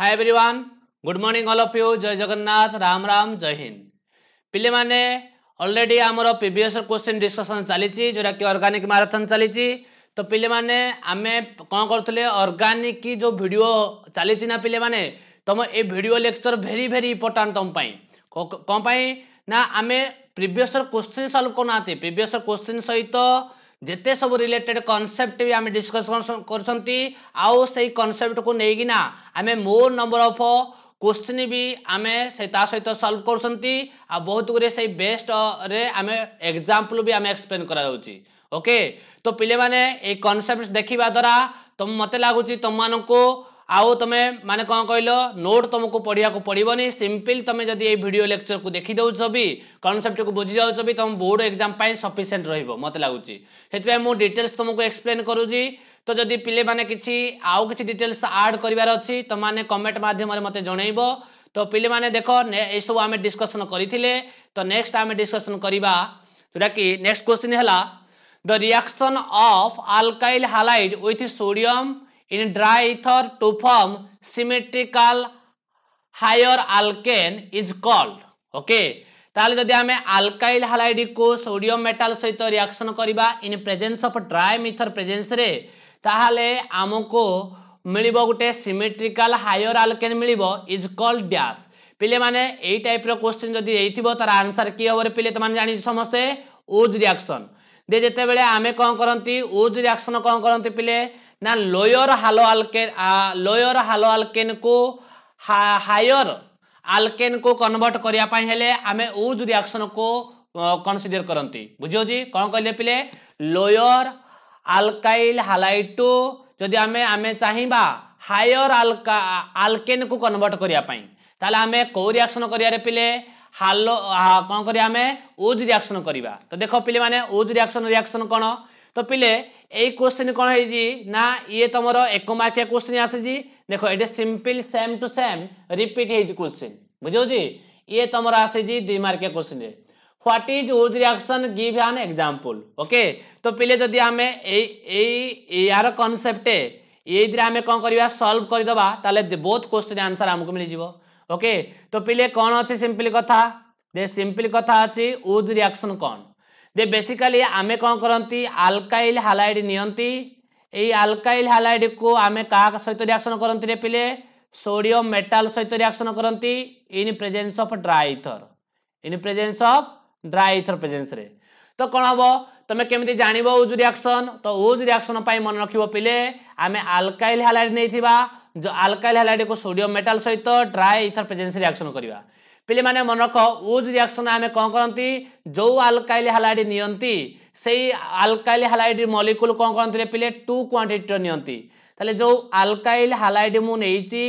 High everyone good morning all of you ଜୟ ଜଗନ୍ନାଥ ରାମ ରାମ ଜୟ ହିନ୍ଦ ପିଲାମାନେ ଅଲରେଡ଼ି ଆମର ପ୍ରିଭିୟସ୍ କ୍ୱେଶ୍ଚିନ୍ ଡିସ୍କସନ୍ ଚାଲିଛି ଯେଉଁଟାକି ଅର୍ଗାନିକ୍ ମାରାଥନ୍ ଚାଲିଛି ତ ପିଲାମାନେ ଆମେ କ'ଣ କରୁଥିଲେ ଅର୍ଗାନିକ୍ ଯେଉଁ ଭିଡ଼ିଓ ଚାଲିଛି ନା ପିଲାମାନେ ତମ ଏ video lecture very very important ତମ ପାଇଁ କ'ଣ ପାଇଁ ନା ଆମେ ପ୍ରିଭିୟସ୍ କ୍ୱେଶ୍ଚିନ୍ ସଲ୍ଭ କରୁନାହାନ୍ତି ପ୍ରିଭିୟସ୍ କ୍ୱେଶ୍ଚିନ୍ ସହିତ जिते सब रिलेटेड कनसेप्ट भी आम डिस्कस କରୁଛନ୍ତି ଆଉ ସେଇ କନସେପ୍ଟକୁ ନେଇକିନା ଆମେ ମୋର ନମ୍ବର क्वेश्चन भी आम से सहित सल्व कर बहुत गुड़े से बेस्ट आम एग्जाम्पल भी आम एक्सप्लेन कराऊँ तो पे ये कनसेप्ट देखा द्वारा तुम तो मत लगुच तुम तो मानू আউ তুমি মানে কম কহিল নোট তুমি পড়া পড়বনি সিম্পল তুমি যদি এই ভিডিও লেকচর কু দেখি দেছ বি কনসেপ্ট কু বুঝি যাও বি তুমি বোর্ড এক্সাম সফিসিয়েন্ট রহব মতো লাগুচি সেই মু ডিটেলস তুমি এক্সপ্লেন করুছি তো যদি পিলে মানে কিছু আউ কিছু ডিটেলস আড করবার অছি তোমাকে কমেন্ট মাধ্যমে মতো জনাইব তো পিলে মানে দেখ এসব আমি ডিসকসন করে তো নেক্সট আমি ডিসকসন করা যেটা কি নেক্সট কোশ্চিন হল the reaction of alkyl halide with sodium in dry ether to form symmetrical higher alkane is called okay তাহলে যদি আমি আলকাইল হালাইড্কু সোডিয়াম মেটাল সহিত রিয়াকশন করা in presence of dry ether প্রেজেন্সরে তাহলে আমকো মিলিব গোটে সিমেট্রিকাল হাইয়র আলকেন মিলিব ইজ কল্ড ড্যাশ পিলে মানে এই টাইপর কোশ্চিন যদি এইথিব তার আনসার কি হবরে পিলে তোমাদের জানি সমস্তে ওজ রিয়াকশন দে যেতবে আমি কম করতে ওজ রিয়াকশন কম করতে পিলে ना lower haloalkane lower haloalkane को हायर आल्केन को कन्वर्ट करने हेले आम उज रिएक्शन को कनसीडर करती बुझे कौन कहले पे लोअर आल्काइल हालाइटो जदि आम आम चाहिए हायर आल्का आल्केन को कन्वर्ट करने তাহলে আমি কেউ রিয়াকশন করিয়ার পিলে হালো কম করি আমি উজ রিয়াকশন করা তো দেখ পিলে মানে উজ রিয়াকশন রিয়াকশন কোণ তো পিলে এই কোশ্চিন কোণ হয়েছি না ইয়ে তোমার এক মার্কিয়া কোশ্চিন আসিছি দেখ এটি simple same to same repeat হয়েছে কোশ্চিন বুঝি ইয়ে তোমার আসিছি দুই মার্কিয়া কোশ্চিন হোয়াট ইজ ওজ reaction give an example okay তো পিলে যদি আমি এই এই ইয়ার কনসেপ্টে এইদিরে আমি কম করা সলভ করিদবা তাহলে বোথ কোশ্চিন আনসার আমাকে মিলিযোগ ওকে তো পিলে কোণ অছি সিম্পল কথা দে সিম্পল কথা অছি ওজ রিয়াকশন কোণ ଯେ ବେସିକାଲି ଆମେ କ'ଣ କରନ୍ତି ଆଲକାଇଲ୍ ହାଲାଇଡ୍ ନିଅନ୍ତି ଏଇ ଆଲକାଇଲ୍ ହାଲାଇଡ୍କୁ ଆମେ କାହା ସହିତ ରିଆକ୍ସନ୍ କରନ୍ତି ରେ ପିଲେ ସୋଡ଼ିୟମ୍ ମେଟାଲ୍ ସହିତ ରିଆକ୍ସନ୍ କରନ୍ତି in presence of dry ether in presence of dry ether ପ୍ରେଜେନ୍ସରେ ତ କ'ଣ ହେବ ତୁମେ କେମିତି ଜାଣିବ ଉଜ୍ ରିଆକ୍ସନ୍ ତ ଉଜ୍ ରିଆକ୍ସନ୍ ପାଇଁ ମନେ ରଖିବ ପିଲେ ଆମେ ଆଲକାଇଲ୍ ହାଲାଇଡ୍ ନେଇଥିବା ଆଲକାଇଲ୍ ହାଲାଇଡ୍କୁ ସୋଡ଼ିୟମ୍ ମେଟାଲ୍ ସହିତ ଡ୍ରାଏ ଇଥର ପ୍ରେଜେନ୍ସ ରିଆକ୍ସନ୍ କରିବା ପିଲାମାନେ ମନେ ରଖ ଉଜ୍ ରିଆକ୍ସନ୍ ଆମେ କ'ଣ କରନ୍ତି ଯେଉଁ ଆଲକାଇଲି ହାଲାଇଡ୍ ନିଅନ୍ତି ସେଇ ଆଲକାଇଲି ହାଲାଇଡ୍ ମଲିକୁଲ୍ କ'ଣ କରନ୍ତି ପିଲେ ଟୁ କ୍ୱାଣ୍ଟିଟିର ନିଅନ୍ତି ତାହେଲେ ଯେଉଁ ଆଲକାଇଲ୍ ହାଲାଇଡ୍ ମୁଁ ନେଇଛି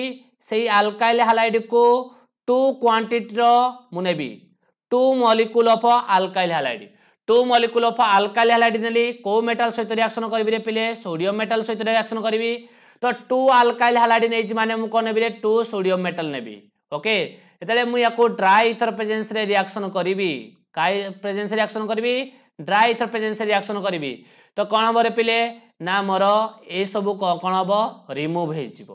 ସେଇ ଆଲକାଇଲ୍ ହାଲାଇଡ୍କୁ ଟୁ କ୍ୱାଣ୍ଟିଟିର ମୁଁ ନେବି two molecule of alkyl halide two molecule of alkyl halide নেলি কেউ মেটাল সহ রিয়াকশন করবি রে পিলে সোডিয়াম মেটাল সহ রিয়াকশন করবি তো টু আলকালি হালাইড নেইছি মানে মু কোন নেবি রে টু সোডিয়াম মেটাল নেবি ওকে ଯେତେବେଳେ ମୁଁ ୟାକୁ ଡ୍ରାଏ ଇଥର ପ୍ରେଜେନ୍ସରେ ରିଆକ୍ସନ୍ କରିବି କାଇ ପ୍ରେଜେନ୍ସରେ ରିଆକ୍ସନ୍ କରିବି ଡ୍ରାଏ ଇଥର ପ୍ରେଜେନ୍ସରେ ରିଆକ୍ସନ୍ କରିବି ତ କ'ଣ ହେବ ରେ ପିଲେ ନା ମୋର ଏସବୁ କ'ଣ ହେବ ରିମୁଭ୍ ହେଇଯିବ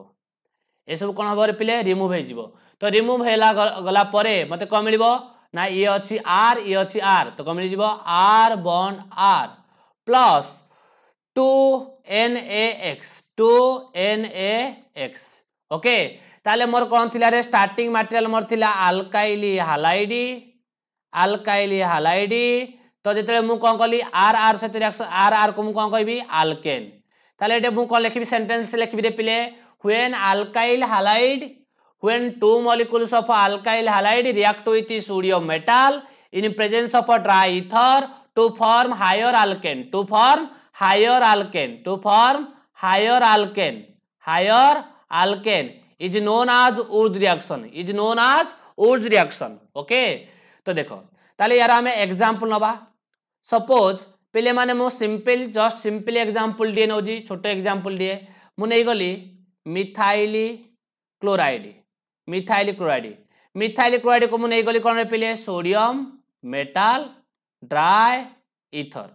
ଏସବୁ କ'ଣ ହେବ ରେ ପିଲେ ରିମୁଭ୍ ହେଇଯିବ ତ ରିମୁଭ୍ ହେଲା ଗଲା ପରେ ମୋତେ କ'ଣ ମିଳିବ ନା ଇଏ ଅଛି ଆର୍ ଇଏ ଅଛି ଆର୍ ତ କ'ଣ ମିଳିଯିବ R bond R plus two N A X two N A X okay ତାହେଲେ ମୋର କ'ଣ ଥିଲା ରେ ଷ୍ଟାର୍ଟିଂ ମାଟେରିଆଲ ମୋର ଥିଲା ଆଲକାଇଲି ହାଲାଇଡ଼ି ଆଲକାଇଲି ହାଲାଇଡ଼ି ତ ଯେତେବେଳେ ମୁଁ କ'ଣ କଲି ଆର୍ ଆର୍ ସହିତ ରିଆକ୍ସନ୍ ଆର୍ ଆର୍କୁ ମୁଁ କ'ଣ କହିବି ଆଲକେନ୍ ତାହେଲେ ଏଠି ମୁଁ କ'ଣ ଲେଖିବି ସେଣ୍ଟେନ୍ସ ଲେଖିବି ରେ ପିଲେ ହୁଏନ୍ ଆଲକାଇଲ ହାଲାଇଡ଼ ହୁଏନ୍ two molecules of alkyl halide react with sodium metal in presence of dry ether to form higher alkane to form higher alkane to form higher alkane higher alkane is known as ओज reaction is known as ओज reaction okay तो देख ताले यार आम example नवा suppose पे मैंने मो सिंपल जस्ट सिंपल एग्जाम्पल टे नौ छोट एग्जाम्पल टे मुगली methyl chloride methyl chloride methyl chloride को मुझे गली कौन पे sodium metal dry ether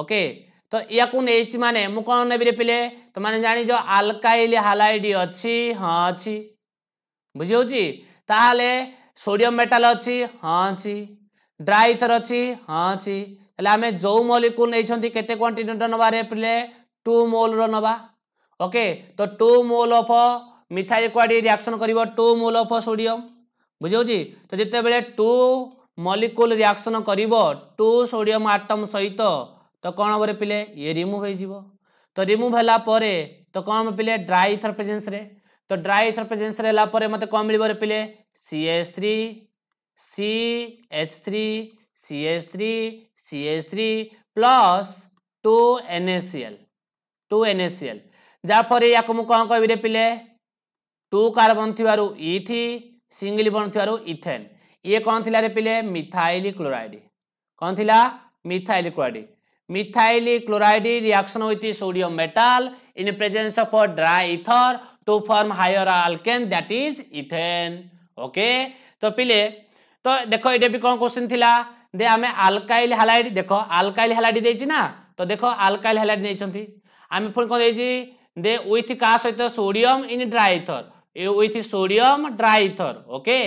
okay okay. তো ইয়াকু নেইছি মানে মু কোন নেবি রে পিলে তোমাদের জানিছ আলকাইল হালাইড অছি হ্যাঁ অছি বুঝি হচ্ছে তাহলে সোডিয়াম মেটাল অছি হ্যাঁ অছি ড্রাই ইথর অছি হ্যাঁ অছি তাহলে আমি যৌ মলিকুল নেইছন্তি কেতে কোয়ান্টিটির নবা রে পিলে টু মোল র নবা ওকে তো টু মোল অফ মিথাইল কোয়াডি রিয়াকশন করিব টু মোল অফ সোডিয়াম বুঝি হচ্ছে তো যেতবে টু মলিকুল রিয়াকশন করিব টু সোডিয়াম আটম সহিত ତ କ'ଣ ହେବ ରେ ପିଲେ ଇଏ ରିମୁଭ୍ ହେଇଯିବ ତ ରିମୁଭ୍ ହେଲା ପରେ ତ କ'ଣ ହେବ ପିଲେ ଡ୍ରାଇ ଇଥର ପ୍ରେଜେନ୍ସରେ ତ ଡ୍ରାଇ ଇଥର ପ୍ରେଜେନ୍ସରେ ହେଲା ପରେ ମୋତେ କ'ଣ ମିଳିବ ରେ ପିଲେ C H three C H three C H three C H three plus two N A C L two N A C L ଯାହାଫଳରେ ୟାକୁ ମୁଁ କ'ଣ କହିବି ରେ ପିଲେ ଟୁ କାର୍ବନ ଥିବାରୁ ଇଥି ସିଙ୍ଗିଲ ବଣ୍ଡ ଥିବାରୁ ଇଥେନ୍ ଇଏ କ'ଣ ଥିଲା ରେ ପିଲେ ମିଥାଇଲ କ୍ଲୋରାଇଡ଼ କ'ଣ ଥିଲା methyl chloride methyl chloride reaction with sodium metal in presence of a dry ether to form higher alkane that is ethane okay to pile to dekho ide bi kon question thila de ame alkyl halide dekho alkyl halide dechi na to dekho alkyl halide nei chanti ame phun kon dechi de with ka sahita sodium in dry ether with sodium dry ether okay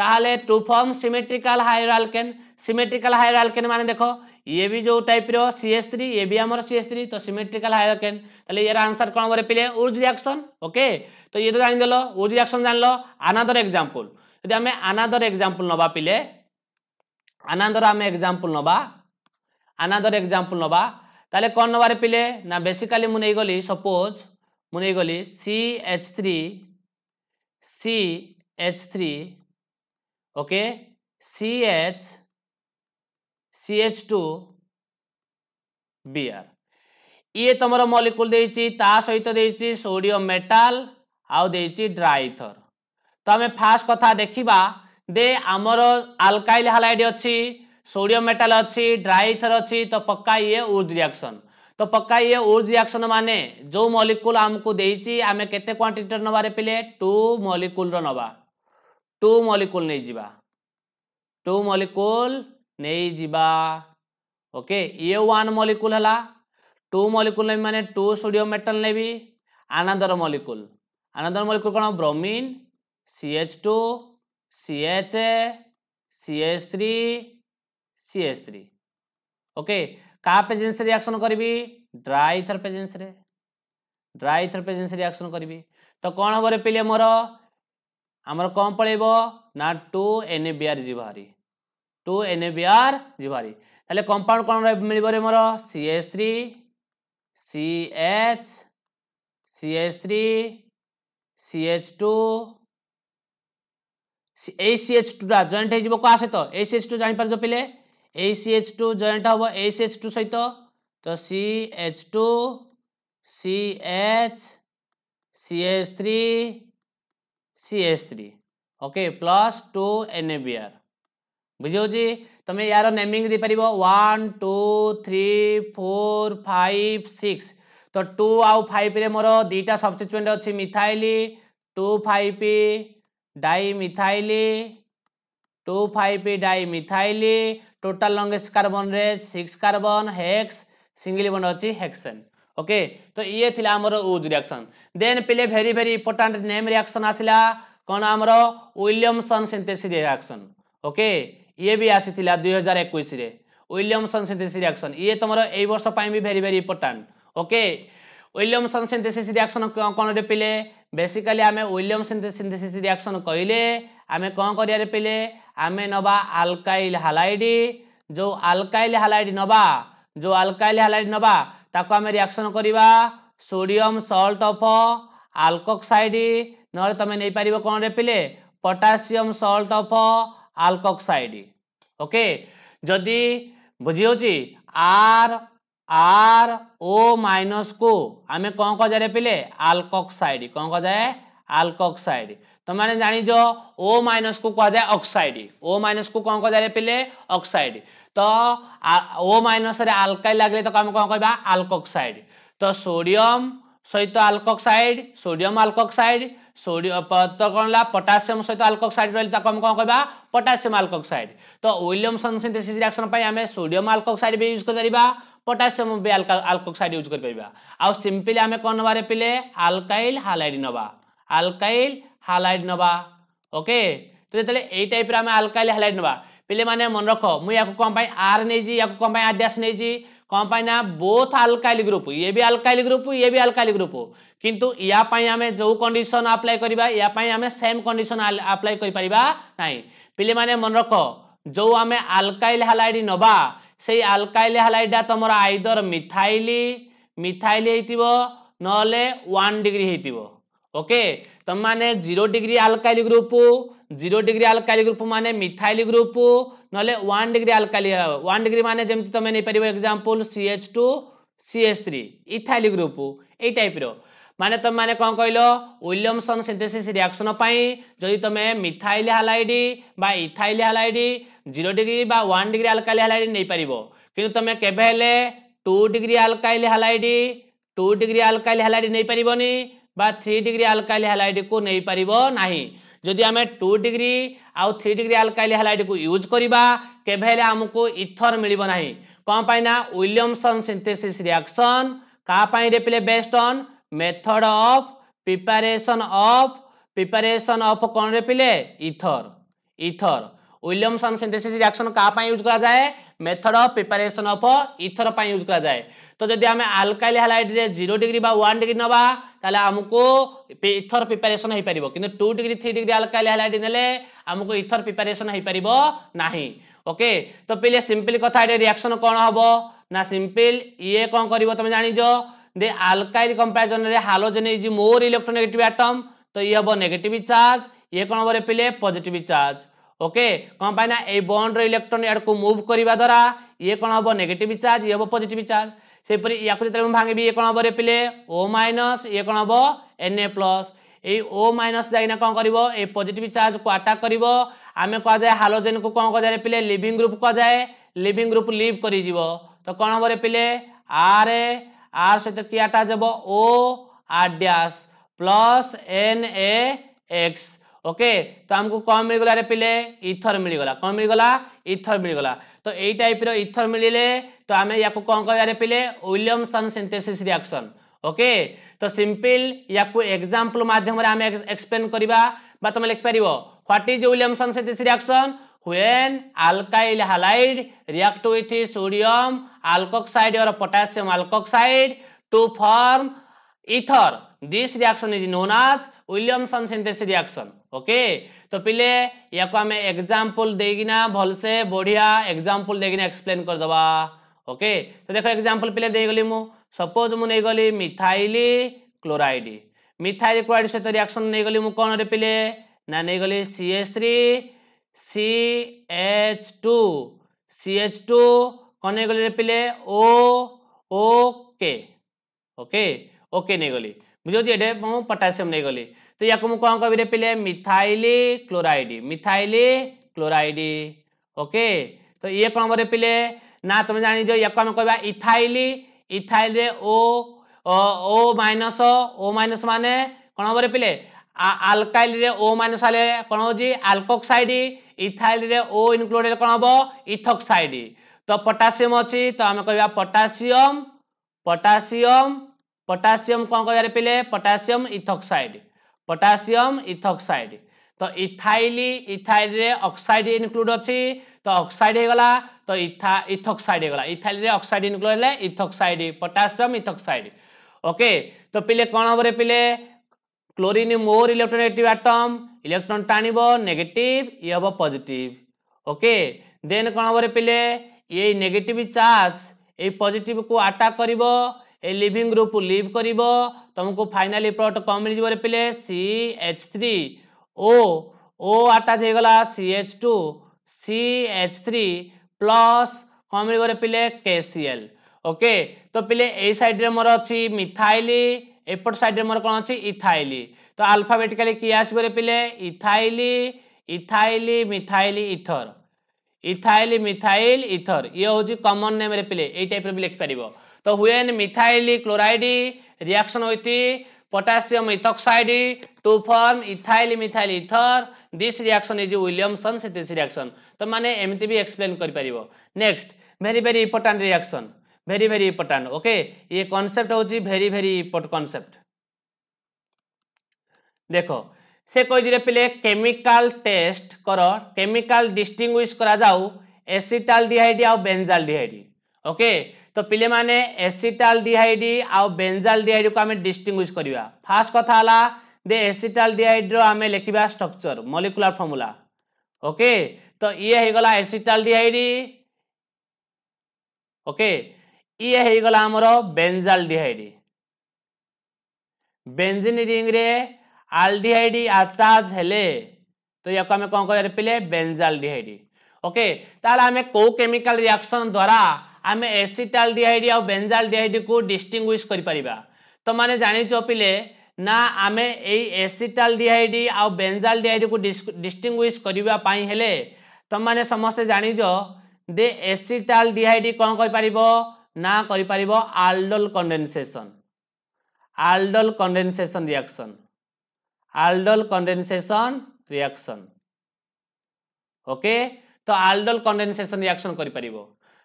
তাহলে to form symmetrical higher alkane symmetrical higher alkane মানে দেখো ये भी जो type रो C S three ये भी आमर सी एस थ्री तो सिमेट्रिकल हाइड्रोकेन तले यार आंसर कौन बोले पिले उर्ज रिएक्शन ओके तो ये तो जान देलो उर्ज रिएक्शन जान लो अनदर एग्जांपल यदि हमें अनदर एग्जांपल नबा पिले अनदर हमें एग्जांपल नबा अनदर एग्जांपल नबा तले कौन नबारे पिले ना बेसिकली मुने गली सपोज मुने गली C H three C H three okay C H C H two B R ତମର ମଲିକୁଲ ଦେଇଛି ତା ସହିତ ଦେଇଛି ସୋଡ଼ିୟମ ମେଟାଲ ଆଉ ଦେଇଛି ଡ୍ରାଇଥର ତ ଆମେ ଫାଷ୍ଟ କଥା ଦେଖିବା ଦେ ଆମର ଆଲକାଇଲ ହାଲାଇଡ୍ ଅଛି ସୋଡ଼ିୟମ ମେଟାଲ ଅଛି ଡ୍ରାଇଥର ଅଛି ତ ପକ୍କା ଇଏ ଉର୍ଜ ରିଆକ୍ସନ ତ ପକ୍କା ଇଏ ଉର୍ଜ ରିଆକ୍ସନ ମାନେ ଯେଉଁ ମଲିକୁଲ ଆମକୁ ଦେଇଛି ଆମେ କେତେ କ୍ୱାଣ୍ଟିଟିର ନେବାରେ ପିଲେ ଟୁ ମଲିକୁଲର ନେବା ଟୁ ମଲିକୁଲ ନେଇଯିବା ଟୁ ମଲିକୁଲ ନେଇଯିବା ଓକେ ଏ ୱାନ୍ ମଲିକୁଲ ହେଲା ଟୁ ମଲିକୁଲ ନେବି ମାନେ ଟୁ ସୋଡ଼ିୟମ ମେଟାଲ ନେବି ଆନାଦର ମଲିକୁଲ ଆନାଦର ମଲିକୁଲ କ'ଣ bromine C H two C H C H three C H three okay କାହା ପେଜେନ୍ସ ରିଆକ୍ସନ୍ କରିବି ଡ୍ରାଇ ଥର ପେଜେନ୍ସରେ ଡ୍ରାଇ ଥର ପେଜେନ୍ସ ରିଆକ୍ସନ୍ କରିବି ତ କ'ଣ ହେବ ରେ ପିଲେ ମୋର ଆମର କ'ଣ ପଳେଇବ ନା ଟୁ ଏନ୍ ବି ଆର୍ ଯିବ ହାରି two N A B R জিভারি তাহলে কম্পাউণ্ড କ'ଣ মিଳିବରେ ମୋର C H three C H C H three C H two এই সি এচ টুটা জয়েন্ট হয়ে যাব কাহ সহ এই সি এচ টু জাঁপার পিলে এই সি এচ টু জয়েন্ট হব এই সি এচ টু সহ তো C H two C H C H three C H three okay plus two N A B R ବୁଝିହେଉଛି ତୁମେ ୟାର ନେମିଂ ଦେଇପାରିବ one two three four five six ତ two ଆଉ ଫାଇଭ୍ରେ ମୋର ଦୁଇଟା ସବଷ୍ଟିଚୁଏଣ୍ଟ ଅଛି methyl two five dimethyl two five dimethyl total longest କାର୍ବନ୍ରେ six carbon hex single bond ଅଛି ହେକ୍ସେନ୍ ओके तो ये थिला हमर ओज रिएक्शन देन पहिले very very important name reaction आसिला कोन हमर विलियमसन सिंथेसिस रिएक्शन ओके ଇଏ ବି ଆସିଥିଲା ଦୁଇ ହଜାର ଏକୋଇଶରେ ୱିଲିୟମସନ୍ ସିନ୍ଥେସିସ୍ ରିଆକ୍ସନ୍ ଇଏ ତମର ଏଇ ବର୍ଷ ପାଇଁ ବି very very important okay Williamson synthesis reaction କ'ଣରେ ପିଲେ ବେସିକାଲି ଆମେ ୱିଲିୟମସନ୍ ସିନ୍ଥେସିସ୍ ରିଆକ୍ସନ୍ କହିଲେ ଆମେ କ'ଣ କରିବାରେ ପିଲେ ଆମେ ନେବା ଆଲକାଇଲ ହାଲାଇଡ୍ ଯେଉଁ ଆଲକାଇଲ ହାଲାଇଡ୍ ନେବା ଯେଉଁ ଆଲକାଇଲ ହାଲାଇଡ୍ ନେବା ତାକୁ ଆମେ ରିଆକ୍ସନ୍ କରିବା ସୋଡ଼ିୟମ୍ ସଲ୍ଟ ଅଫ୍ ଆଲକକ୍ସାଇଡ୍ ନହେଲେ ତୁମେ ନେଇପାରିବ କ'ଣରେ ପିଲେ potassium salt of alkoxide okay যদি বুঝিহচ্ছে আর आर ओ माइनस को आम कौन कह जाए पे आलकक्साइड कौन कह जाए आलकक्साइड तुम मैंने जानीज ओ माइनस को कह जाए अक्साइड ओ माइनस को कौन कह जाए पे अक्साइड तो ओ माइनस आलकाइल लगे तो आम कौन कह आलकक्साइड तो सोडियम सहित आलकक्साइड सोडियम आलकक्साइड सोडियम कौन ला पोटासियम सहित आल्कोक्साइड रही आम कौन कह पटासीयम आल्कोक्साइड तो विलियमसन सिंथेसिस रिएक्शन आम सोडियम आल्कोक्साइड भी यूज कर पटासीयम भी आल्कोक्साइड यूज कर सिंपली आम कौन नवा पे आलकाइल हालाइड नवा आलकाइल हालाइड नवा ओके तो जो यही टाइप आम आलकाइल हालाइड नवा पे मैंने मन रख मुझे कौन आर नहीं कौन आर डैश नहीं कौन पाई ना बोथ आलकाइल ग्रुप ये भी आलकाइल ग्रुप ये भी आलकाइल ग्रुप किंतु या आम जो कंडीशन आप्लाय करवा या आम सेम कंडीशन आप्लाय कर ना पिले मैंने मन रख जो आम आलकाइल हालाइड नवा से आलकाइल हालाइडा तुम आईदर मिथाइल मिथाइल हो ना वन डिग्री हो ઓકે તમને zero degree alkyl group zero degree alkyl group માને મિથાઇલ ગ્રુપ નહેલે one degree alkyl one degree માને જેમતી તમે નહીપાર example C H two C H three ethyl group यही टाइप मान तुम मैंने कौन कहल विलियमसन सिंथेसिस रिएक्शन जदि तुम मिथाइल हालाइड बा इथाइल हालाइड जीरो डिग्री बा वन डिग्री आलकाइल हालाइड नहीं पार कि तुम केवे two degree alkyl halide two degree alkyl halide नहीं पारनी বা থ্রি ডিগ্রি আলকাইল হালাইড কু নেই পারিব না যদি আমি টু ডিগ্রি আউ থ্রি ডিগ্রি আলকাইল হালাইড কু ইউজ করা কেবে হলে আমি ইথর মিলব না কম পাই না উইলিয়মসন সিন্থেসিস রিয়াকশন কাহাপাই রেপিলে best on method of preparation of preparation of কোণ রেপিলে ether ether Williamson synthesis reaction का यूज करा जाए method of preparation of ether पर यूज करा जाए तो जब आम आलकाइल हालाइड जीरो डिग्री बा वन डिग्री ना तो हमको इथर प्रिपेरेसन हो पार कि two degree three degree alkyl halide ने आमको इथर प्रिपरेशन हो पार ना ओके तो पहले सिंपल कथा रिएक्शन कौन हम ना सिंपल ये कौन कर तुम जान दे आलकाइल कंपेरिजन रे halogen is more electronegative atom तो ये हम नेगेटिव चार्ज ये कौन हम रे पहले चार्ज ওকে কম পাই না এই বন্ডর ইলেকট্রন ইয়াড়ক মুভ করা দ্বারা ইয়ে কম হব নেগেটিভ চার্জ ইয়ে হব পজিটিভ চার্জ সেইপরি ইয়াকে যেতে ভাঙবি ইয়ে কম হব রেপিলে ও মাইনস ইয়ে কম হব এন এ প্লস এই ও মাইনস যাইনা কম করব এই পজিটিভ চার্জ কু আটাক করব আমি কুযায় হালোজেন কু কম কুযায় রেপিলে লিভিং গ্রুপ কুযায় লিভিং গ্রুপ লিভ করে যাব তো কম হব রেপিলে আর এ আর সহ কি আটা যাব O R dash plus N A X okay तो आमको कौन मिलगला रे पिले इथर मिलगला कौन मिलगला इथर मिलगला तो यही टाइप इथर मिले तो आम या कौन कह पिले विलियमसन सिंथेसिस रिएक्शन ओके तो सिंपल या एग्जाम्पल मध्यम आम एक्सप्लेन करवा तुम लिखिपर what is Williamson synthesis reaction when alkyl halide react with sodium alkoxide or potassium alkoxide to form ether this reaction is known as williamson synthesis reaction okay तो पिले या को आम एग्जाम्पल देना भलसे बढ़िया एग्जाम्पल देना एक्सप्लेन करदे ओके तो देख एग्जाम्पल पिले देगली मु सपोज मु नहीं गली मिथाइल क्लोराइड मिथाइल क्लोराइड सहित रिएक्शन नहीं गली मु कौन रे पिले ना नहीं गली C H three C H two C H two कौन गली रे पिले ओ ओके ओके ओके नहीं गली बुझे मुझे पटासीयम नहीं गली तो या कौन कह पे methyl chloride methyl chloride okay तो ये कौन बोले पे ना तुम जान या कह ethyl ethyl O O minus O minus मान कौन बोले पे আলকাইল রে ও মাইনস আলে কোণ হচ্ছে আলকোক্সাইড ইথাইল রে ও ইনক্লুড হলে কোণ হব ইথক্সাইড তো পটাসিয়াম অছি তো আমি কহবা পটাসিয়াম পটাসিয়াম पटासीयम कौन कह पे पटासीयम इथक्साइड पटासीयम इथक्साइड तो इथाइल इथाइल अक्साइड इनक्लूड अच्छी तो अक्साइड होगा तो इथा इथोक्साइड होगा इथाइल अक्साइड ऑक्साइड इनक्लूड है इथोक्साइड पटासीयम इथक्साइड ओके तो पे कौन हम पे chlorine more electronegative atom electron टाणव नेगेटिव ये हम पॉजिटिव ओके देन कौन हम पे ये नेगेटिव चार्ज ये पजिट को आटाक् करिवो ए लिविंग ग्रुप लिव कर तुमको फाइनाली प्लट कौन मिल जाए पे सी H three O O attach होगा C H two C H three plus कौन मिल पे के सी एल ओके तो पे ये सैड्रे मोर अच्छी मिथाइली एपट सैड्रे मोर कौन अच्छी इथाइली तो आलफाबेटिकाली किए आसपर पे इथाइली इथाइली मिथाइली इथर इथाइल मिथाइल इथर ये हूँ कमन नेम रे पिले यही टाइप रे भी लिखिपर तो हुए मिथाइल क्लोराइड रिएक्शन होती potassium ethoxide to form ethyl methyl ether this reaction is Williamson से दिस रिएक्शन तो माने एमती भी एक्सप्लेन कर next very very important reaction very very important okay ये कनसेप्ट हूँ भेरी भेरी इंपोर्टेंट कनसेप्ट देखो से कहे पे केमिकाल टेस्ट कर केमिकाल डिस्टिंगुइश करा जाऊ एसिटाल आउ बेंजाल ओके तो ପିଲେମାନେ ଏସିଟାଲ ଡିହାଇଡ୍ ଆଉ ବେଞ୍ଜାଲ ଡିହାଇଡ୍କୁ ଆମେ ଡିଷ୍ଟିଙ୍ଗୁଇଶ୍ କରିବା ଫାର୍ଷ୍ଟ କଥା ହେଲା ଦେ ଏସିଟାଲ ଡିହାଇଡ୍ର ଆମେ ଲେଖିବା ଷ୍ଟ୍ରକ୍ଚର ମଲିକୁଲାର ଫର୍ମୁଲା ଓକେ ତ ଇଏ ହେଇଗଲା ଏସିଟାଲ ଡିହାଇଡ୍ ଓକେ ଇଏ ହେଇଗଲା ଆମର ବେଞ୍ଜାଲ ଡିହାଇଡ୍ ବେଞ୍ଜିନ୍ ରିଙ୍ଗରେ ଆଲଡିହାଇଡ୍ ଆଟାଚ୍ ହେଲେ ତ ୟାକୁ ଆମେ କ'ଣ କରିବା ପିଲେ ବେଞ୍ଜାଲ ଡିହାଇଡ୍ ଓକେ ତାହେଲେ ଆମେ କେଉଁ କେମିକାଲ ରିଆକ୍ସନ୍ ଦ୍ୱାରା আমি এচিটালডিহাইড আৰু বেঞ্জালডিহাইডকু ডিষ্টিংগুইছ কৰি পাৰিবা তাৰমানে জানিছ পিলে না আমি এই এচিটালডিহাইড আৰু বেঞ্জালডিহাইডকু ডিষ্টিংগুইছ কৰিব হ'লে তাৰমানে সমস্তে জানিছ যে এচিটালডিহাইড কণ কৰি পাৰিব না কৰি পাৰিব আলডল কণ্ডেনচেচন আলডল কণ্ডেনচেচন ৰিয়াকচন আলডল কণ্ডেনচেচন ৰিয়াকচন অ'কে তো আলডল কণ্ডেনচেচন ৰিয়াকচন কৰি পাৰিব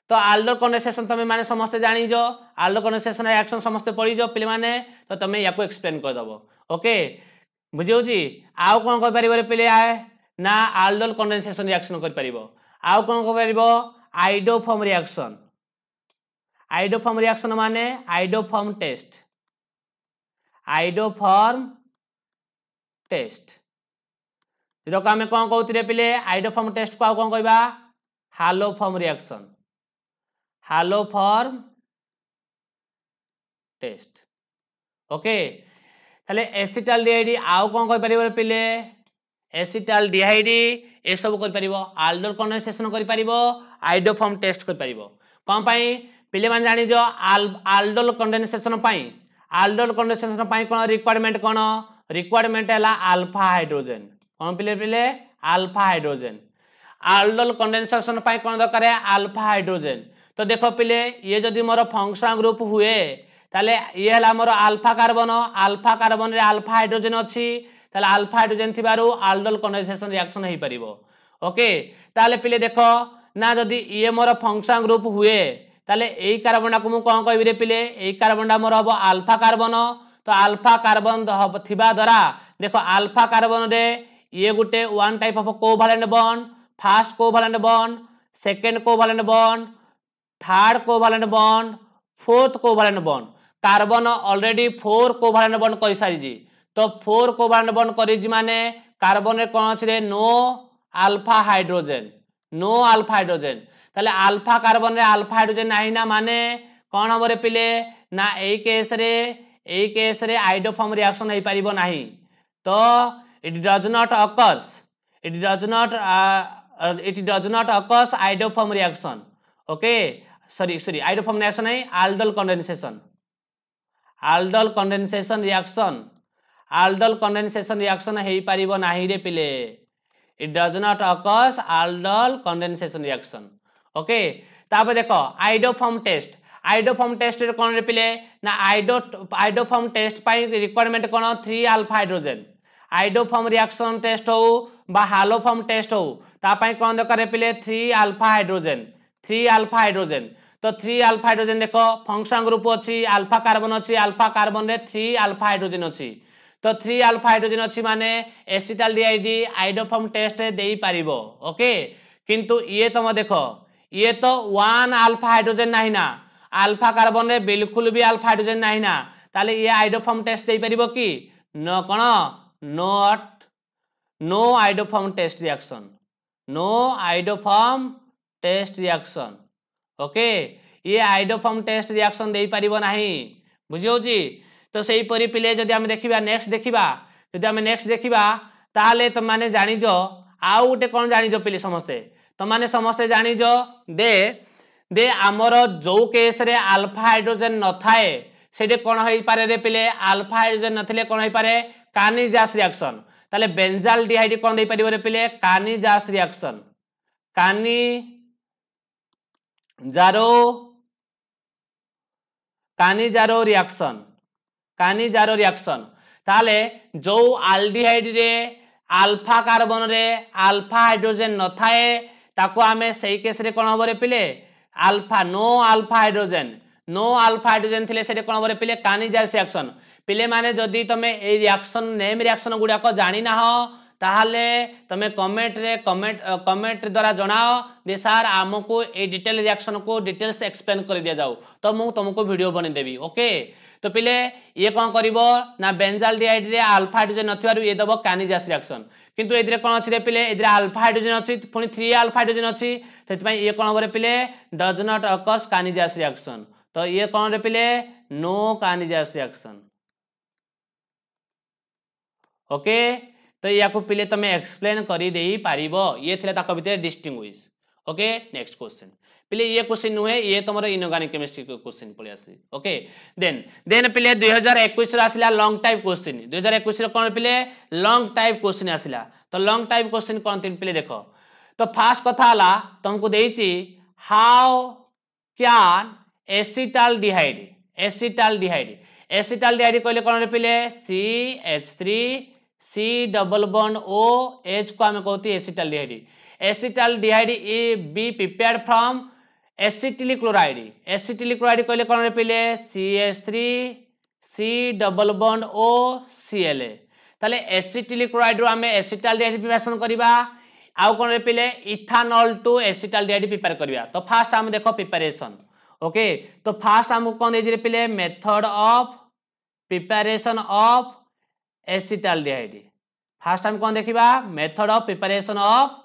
ତ આલ્ડો કન્વર્સેશન તમે મને સમસ્તે જાણીજો આલ્ડો કન્વર્સેશન રિએક્શન સમસ્તે પડીજો પિલેમાને તો તમે યાકુ એક્સપ્લેન કરી દબો ઓકે ବୁଝିହେଉଛି ଆଉ କ'ଣ କହିପାରିବ ରେ ପିଲା ନା ଆଲଡୋଲ୍ କଣ୍ଡେନ୍ସେସନ୍ ରିଆକ୍ସନ୍ କରିପାରିବ ଆଉ କ'ଣ କହିପାରିବ ଆଇଡୋଫର୍ମ ରିଆକ୍ସନ୍ ଆଇଡୋଫର୍ମ ରିଆକ୍ସନ୍ ମାନେ ଆଇଡୋଫର୍ମ ଟେଷ୍ଟ ଆଇଡୋଫର୍ମ ଟେଷ୍ଟ ଯେଉଁଟାକୁ ଆମେ କ'ଣ କହୁଥିଲେ ପିଲେ ଆଇଡୋଫର୍ମ ଟେଷ୍ଟକୁ ଆଉ କ'ଣ କହିବା haloform reaction halo form test okay তাহলে এসিটাল ডিআইডি আউ কম করে পিলে এসিটাল ডিআইডি এসব করে আলডোর কনসেসন করে আইডোফর্ম টেস্ট করে কম পাই পিলে মানে জাঁজ আলডোল কন্ডেনসেসন আলডোল কন্ডেনসেসন কোণ রিকোয়ারমেন্ট কোণ রিকোয়ারমেন্ট হল আলফা হাইড্রোজেন কম পিলে পিলে আলফা হাইড্রোজেন আলডোল কন্ডেনসেসন কোণ দরকার আলফা হাইড্রোজেন तो देखो पिले ये जदि मोर फंक्शनाल ग्रुप हुए তাহলে ইয়ে হল আমার আলফা কার্বন আলফা কার্বনরে আলফা হাইড্রোজেন অছি তাহলে আলফা হাইড্রোজেন থিবারু আলডল কন্ডেনসেশন রিয়াকশন হই পারিবো ওকে তাহলে পিলে দেখো না যদি ইয়ে মোর ফংশন গ্রুপ হুয়ে তাহলে এই কার্বনটাকে মু কোন কইবি রে পিলে এই কার্বনটা মোর হবো আলফা কার্বন তো আলফা কার্বন থিবা দ্বারা দেখো আলফা কার্বনরে ইয়ে গোটে one type of covalent bond first covalent bond second covalent bond third covalent bond fourth covalent bond carbon already four covalent bond કરી સારી જી તો four covalent bond કરી જી માને carbon રે કોણ છે no alpha hydrogen no alpha hydrogen তাহলে alpha carbon રે alpha hydrogen નહીં ના માને કોણ હબરે પિલે ના એ કેસ રે એ કેસ રે આઇડોફોર્મ રિએક્શન હોઈ પરિબો નહીં તો it does not occurs it does not uh, it does not occurs iodoform reaction okay sorry sorry iodoform reaction है aldol condensation aldol condensation reaction aldol condensation reaction हेई पारिबो नाही रे पिले it does not occurs aldol condensation reaction okay तापर देखो iodoform test iodoform test कौन रे पिले ना आइडो आइडोफॉर्म टेस्ट पाई रिक्वायरमेंट कौन three alpha hydrogen iodoform reaction test हो बा हालोफॉर्म टेस्ट हो ता पाई कौन दरकार रे पिले three alpha hydrogen three alpha hydrogen তো থ্রি আলফা হাইড্রোজেন দেখ ফংশন গ্রুপ অছি আলফা কার্বন অছি আলফা কার্বনরে থ্রি আলফা হাইড্রোজেন অছি তো থ্রি আলফা হাইড্রোজেন অছি মানে এসিটাল ডিআইডি আইডোফর্ম টেস্ট দেই পারিব ওকে কিন্তু ইয়ে তম দেখ ইয়ে তো ওয়ান আলফা হাইড্রোজেন নাই না আলফা কার্বনরে বিলকুল বি আলফা হাইড্রোজেন নাই না তাহলে ইয়ে আইডোফর্ম টেস্ট দেই পারিব কি ন কোন not no iodoform test reaction no iodoform test reaction okay ଇଏ ଆଇଡୋଫର୍ମ ଟେଷ୍ଟ ରିଆକ୍ସନ୍ ଦେଇପାରିବ ନାହିଁ ବୁଝିହେଉଛି ତ ସେହିପରି ପିଲେ ଯଦି ଆମେ ଦେଖିବା ନେକ୍ସଟ ଦେଖିବା ଯଦି ଆମେ ନେକ୍ସଟ ଦେଖିବା ତାହେଲେ ତୁମମାନେ ଜାଣିଛ ଆଉ ଗୋଟେ କ'ଣ ଜାଣିଛ ପିଲେ ସମସ୍ତେ ତୁମମାନେ ସମସ୍ତେ ଜାଣିଛ ଦେ ଦେ ଆମର ଯେଉଁ କେସ୍ରେ ଆଲଫା ହାଇଡ୍ରୋଜେନ୍ ନଥାଏ সেটি কোণ হয়ে পারে রে পিলে আলফা হাইড্রোজেন নথিলে কোণ হয়ে পারে কানিজাস রিয়াকশন তাহলে বেঞ্জাল ডিহাইড কোণ হয়ে পারিব রে পিলে Cannizzaro reaction Cannizzaro Jaro Cannizzaro reaction Cannizzaro reaction তাহলে যে আলডিহাইড্রে আলফা কার্বনরে আলফা হাইড্রোজেন নথায়ে তাকে আমি সেই কেসরে কোণ হব রে পিলে alpha no alpha hydrogen no alpha hydrogen থিলে সেটি কোণ হব রে পিলে কানিজার রিয়াকশন পিলে মানে যদি তুমি এই রিয়াকশন নেম রিয়াকশন গুড়াক জানি না ତାହେଲେ ତୁମେ କମେଣ୍ଟରେ କମେଣ୍ଟ କମେଣ୍ଟ ଦ୍ୱାରା ଜଣାଅ ଯେ ସାର୍ ଆମକୁ ଏଇ ଡିଟେଲ ରିଆକ୍ସନକୁ ଡିଟେଲ୍ସ ଏକ୍ସପ୍ଲେନ୍ କରିଦିଆଯାଉ ତ ମୁଁ ତୁମକୁ ଭିଡ଼ିଓ ବନେଇଦେବି ଓକେ ତ ପିଲେ ଇଏ କ'ଣ କରିବ ନା ବେଞ୍ଜାଲ ଡିଆଇଡିରେ ଆଲଫା ହାଇଡ୍ରୋଜେନ୍ ନଥିବାରୁ ଇଏ ଦେବ କାନିଜାସ୍ ରିଆକ୍ସନ୍ କିନ୍ତୁ ଏଥିରେ କ'ଣ ଅଛି ରେ ପିଲେ ଏଥିରେ ଆଲଫା ହାଇଡ୍ରୋଜେନ୍ ଅଛି ପୁଣି ଥ୍ରୀ ଆଲଫା ହାଇଡ୍ରୋଜେନ୍ ଅଛି ସେଥିପାଇଁ ଇଏ କ'ଣ ହେବ ପିଲେ does not occurs Cannizzaro reaction ତ ଇଏ କ'ଣ ରେ ପିଲେ नो कानिजास रिएक्शन ओके तो या पे तुम एक्सप्लेन कर ये भितर डिस्टिंग ओके नेक्स्ट क्वेश्चन पिले ये क्वेश्चन नुहे ये तुम इनोगानिक केमिस्ट्री क्वेश्चन पलि आसे ओके देन देन पिले दुई हजार एक आसला लंग टाइप क्वेश्चन दुई हजार एक कौन पिले लंग टाइप क्वेश्चन आसला तो लंग टाइप क्वेश्चन कौन तीन पे देख तो फास्ट कथा तुमको दे हाउ क्यान एसीटाल डिहाइड एसीटाल डिहाइड एसीटाल डिहाइड कहले कौन C H three C double bond O H को आम कहती एसीटाल डीहाइड एसीटाल डीहाइड इ be prepare from acetyl chloride acetyl chloride कहले कौन पीले C H three C double bond O C L তাহলে এসিটিল ক্লোরাইড্রু আমি এসিটাল ডিহাইড প্রিপারেসন করা আউ কোণ পিলে ethanol to acetaldehyde prepare করা তো ফার্স্ট আমি দেখ প্রিপারেসন ওকে তো ফার্স্ট আমি কোণ দিয়েছি পিলে method of preparation of acetaldehyde first आम कौन देखा method of preparation of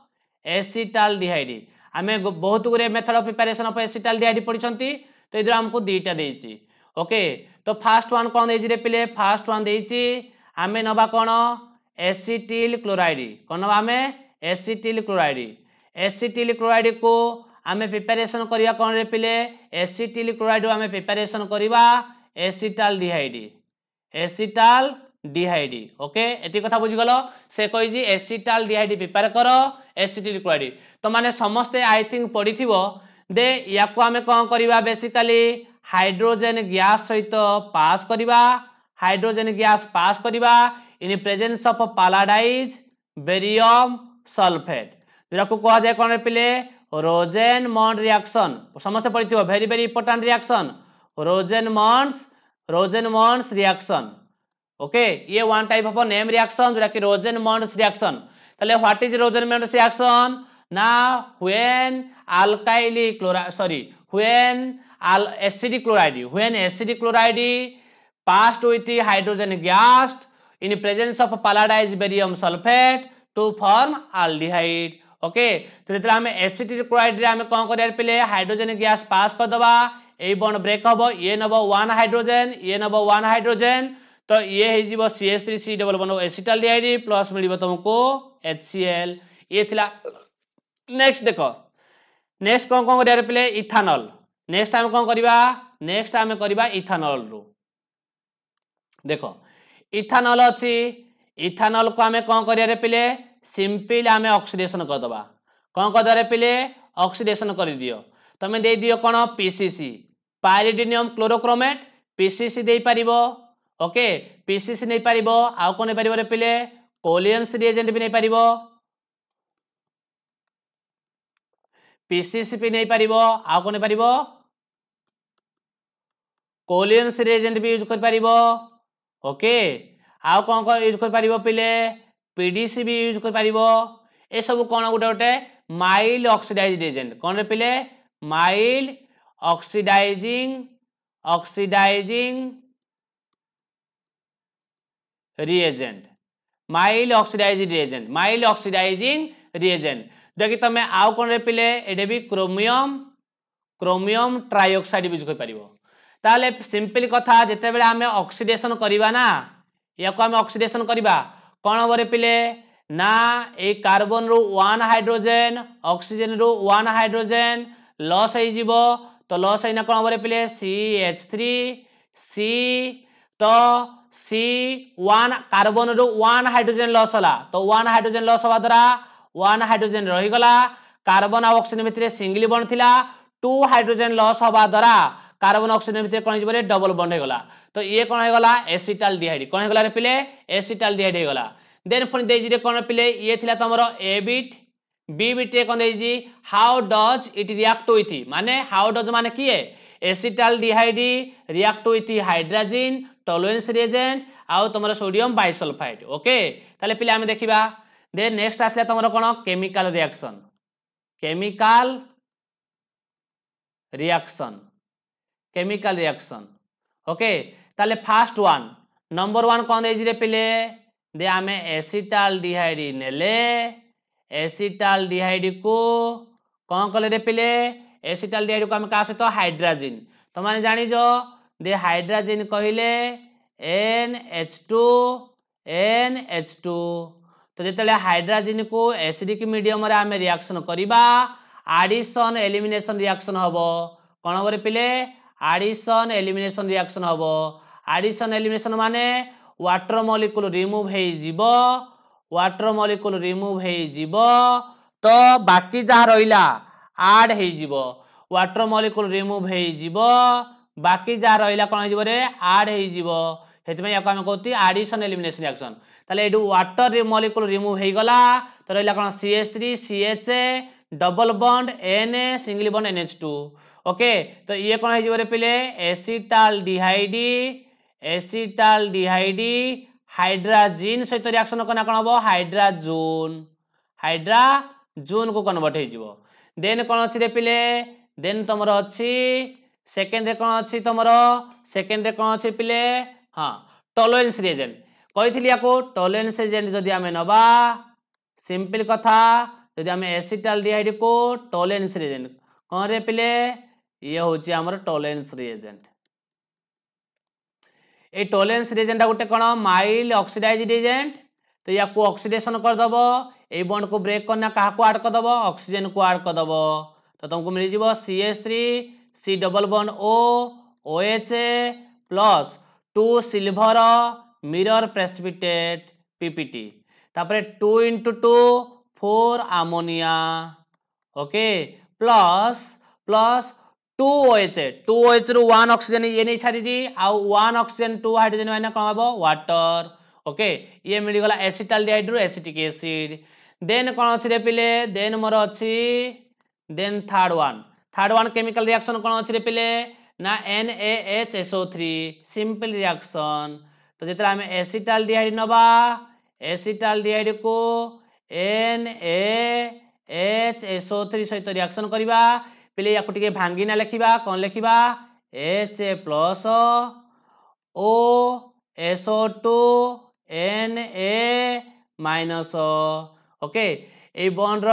acetaldehyde आम बहुत गुड़े method of preparation of acetaldehyde पढ़ी तो ये आमको दुईटा देती ओके तो फास्ट वन कौन दे पे फास्ट वन आम नवा कौन एसीटिल क्लोरइड कौन ना आम एसीटिल क्लोरइड एसीटिल क्लोरइड को आम प्रिपेरेसन करवा कौन रे पे एसीटिल क्लोराइड आम प्रिपेरेसन करवा एसीटाल डिहाइड एसीटाल ডিহাইডি ওকে এটি কথা বুঝিগল সে কইছি এসিটাল ডিহাইডি প্রিপেয়ার কর এসিটি রিকোয়ার্ড তো মানে সমস্তে আই থিঙ্ক পড়িথিব দে ইয়াকু আমি কম করিবা বেসিকালি হাইড্রোজেন গ্যাস সহিত পাস করিবা হাইড্রোজেন গ্যাস পাস করিবা in presence of palladised barium sulphate যেটাকে কুহযায় কোণ পিলে রোজেন মন্ড রিয়াকশন সমস্তে পড়িথিব very very important reaction Rosenmund's Rosenmund's reaction okay ये one type of name reaction जोटा कि रोजेन मॉन्ड्स रिएक्शन তাহলে what is Rosenmund's reaction না when alkyl chloro sorry when আল acidic chloride when acidic chloride passed with the hydrogen gas in presence of palladized barium sulfate to form aldehyde okay तो जितने आम acetyl chloride रे आम कौन कर पे हाइड्रोजन गैस पास करदे यही बंड ब्रेक हम ये नब वन हाइड्रोजेन ये नब वन हाइड्रोजेन तो ये C S three C double one acetaldehyde plus मिल तुमको एच सी एल ये नेक्स्ट देख नेक्स्ट कौन कौन कर पे इथानल नेक्स्ट आम कौन करवा नेक्स्ट आम करवा रु देख इथानल अच्छी इथानल को आम कौन कर पे सिंपल आम अक्सीडेसन करदे कौन करदे पे अक्सीडेसन कर दि तुम तो दे दियो कौन पीसीसी पाइरिडिनियम क्लोरोक्रोमेट पीसीसी पार ଓକେ ପିସିସି ନେଇପାରିବ ଆଉ କ'ଣ ନେଇପାରିବ ରେ ପିଲେ କୋଲିୟନ୍ସ ରିଏଜେଣ୍ଟ ବି ନେଇପାରିବ ପିସିସି ବି ନେଇପାରିବ ଆଉ କ'ଣ ନେଇପାରିବ କୋଲିୟନ୍ସ ରିଏଜେଣ୍ଟ ବି ୟୁଜ୍ କରିପାରିବ ଓକେ ଆଉ କ'ଣ କ'ଣ ୟୁଜ୍ କରିପାରିବ ପିଲେ ପିଡିସି ବି ୟୁଜ୍ କରିପାରିବ ଏସବୁ କ'ଣ ଗୋଟେ ଗୋଟେ ମାଇଲ୍ଡ ଅକ୍ସିଡାଇଜ ରିଏଜେଣ୍ଟ କ'ଣରେ ପିଲେ mild oxidizing oxidizing reagent mild oxidizing reagent mild oxidizing reagent जो कि तुम आउ कौन पीले ये भी क्रोमियम क्रोमियम ट्राइऑक्साइड यूज कर सिंपल कथा जिते बड़े आम अक्सीडेसन करवा ना या आम अक्सीडेसन करवा कौन हम पीले ना ये कार्बन रु वन हाइड्रोजेन ऑक्सीजन रु वन हाइड्रोजेन लस हो तो लस होना कौन हम पीले सी एच थ्री सी तो सी वन कार्बन रु वन हाइड्रोजेन लस होला तो वन हाइड्रोजेन लस हवा द्वारा वन हाइड्रोजेन रहीगला कार्बन आ अक्सीजेन भितर सिंगल बंड थिला टू हाइड्रोजेन लस हवा द्वारा कार्बन अक्सीजेन भितर कौन हो डबल बंड होगा तो ये कौन होगा एसीटाल डिहाइड कौन होगा पिले एसीटाल डिहाइड होगा देन पुणी दे कौन पिले ये थिला तुमर ए बीट बी बीट कौन दे how does it react with माने हाउ डज माने किए acetaldehyde react with hydrogen Tollens reagent ଆଉ ତୁମର ସୋଡ଼ିୟମ ବାଇସଲଫାଇଟ୍ ଓକେ ତାହେଲେ ପିଲା ଆମେ ଦେଖିବା ଦେ ନେକ୍ସଟ ଆସିଲା ତୁମର କ'ଣ chemical reaction chemical reaction chemical reaction okay ତାହେଲେ ଫାଷ୍ଟ ୱାନ୍ ନମ୍ବର ୱାନ୍ କ'ଣ ଦେଇଛି ରେ ପିଲେ ଦେ ଆମେ ଏସିଟାଲ ଡିହାଇଡି ନେଲେ ଏସିଟାଲ ଡିହାଇଡିକୁ କ'ଣ କଲେ ରେ ପିଲେ ଏସିଟାଲ ଡିହାଇଡିକୁ ଆମେ କାହା ସହିତ ହାଇଡ୍ରାଜିନ୍ ତୁମେ ଜାଣିଛ ଦି ହାଇଡ୍ରାଜିନ୍ କହିଲେ N H two N H two ତ ଯେତେବେଳେ ହାଇଡ୍ରାଜିନ୍କୁ ଏସିଡ଼ିକ୍ ମିଡ଼ିୟମ୍ରେ ଆମେ ରିଆକ୍ସନ୍ କରିବା ଆଡ଼ିସନ୍ ଏଲିମିନେସନ୍ ରିଆକ୍ସନ୍ ହେବ କ'ଣ କରିପିଲେ ଆଡ଼ିସନ୍ ଏଲିମିନେସନ୍ ରିଆକ୍ସନ୍ ହେବ ଆଡ଼ିସନ୍ ଏଲିମିନେସନ୍ ମାନେ ୱାଟର୍ ମଲିକୁଲ ରିମୁଭ୍ ହେଇଯିବ ୱାଟର୍ ମଲିକୁଲ ରିମୁଭ୍ ହେଇଯିବ ତ ବାକି ଯାହା ରହିଲା ଆଡ଼୍ ହେଇଯିବ ୱାଟର୍ ମଲିକୁଲ ରିମୁଭ୍ ହେଇଯିବ বাকি যা রহলা কোণ হয়ে আড হয়ে সেইপাই ইয়াকে আমি কৌতি আডিশন এলিমিনেসন রিয়াকশন তাহলে এইটু ওয়াটর মলিকুল রিমুভ হয়ে গলা তো রহলা কোণ C H three C H double bond N A single bond N H two okay তো ইয়ে কোণ হয়ে পিলে এসিটাল ডিহাইডি এসিটাল ডিহাইডি হাইড্রাজিন সহিত রিয়াকশন কোণ কোণ হব হাইড্রাজুন হাইড্রাজুন কু কনভর্ট হয়ে দেন কোণ অছি রে পিলে দেন তোমার অছি সেকেন্ডরে কোণ অছি তোমার সেকেন্ডরে কোণ অছি পিলে হ্যাঁ টলোয়েন্স রিয়েজেন্ট কইলি আকু টলোয়েন্স রিয়েজেন্ট যদি আমি নবা সিম্পল কথা যদি আমি এসিটাল ডিহাইড কো টলোয়েন্স রিয়েজেন্ট কোন রে পিলে ইয়ে হচ্ছে আমার টলোয়েন্স রিয়েজেন্ট এই টলোয়েন্স রিয়েজেন্টটা গোটে কোণ মাইল অক্সিডাইজ রিয়েজেন্ট তো या को অক্সিডেশন करदब এই বন্ড को ব্রেক करना কাহকু আড करदब অক্সিজেন को আড करदब তো तुमको मिल जीव C S three C double bond O OH plus two silver mirror precipitate PPT তারপরে two into two four ammonia okay plus plus two O H two O H রু ওয়ান অক্সিজেন ইয়ে নেই সারিছি আউ ওয়ান অক্সিজেন টু হাইড্রোজেন মানে কম হব water okay ইয়ে মিলিগলা এসিটাল ডিহাইড্রু এসিটিক এসিড দেন কোণ অছি রে পিলে দেন মোর অছি then third one third one chemical reaction কোণ অছি পিলে না N A H S O three simple reaction তো যেতে আমি এসিটাল ডিহাইড নবা এসিটাল ডিহাইড কু N A H S O three সহ রিয়াকশন করা পিলে ইয়াকু টিকে ভাঙ্গিনা লেখা কন লেখা H A plus O S O two N A minus okay ଏଇ ବନ୍ଡର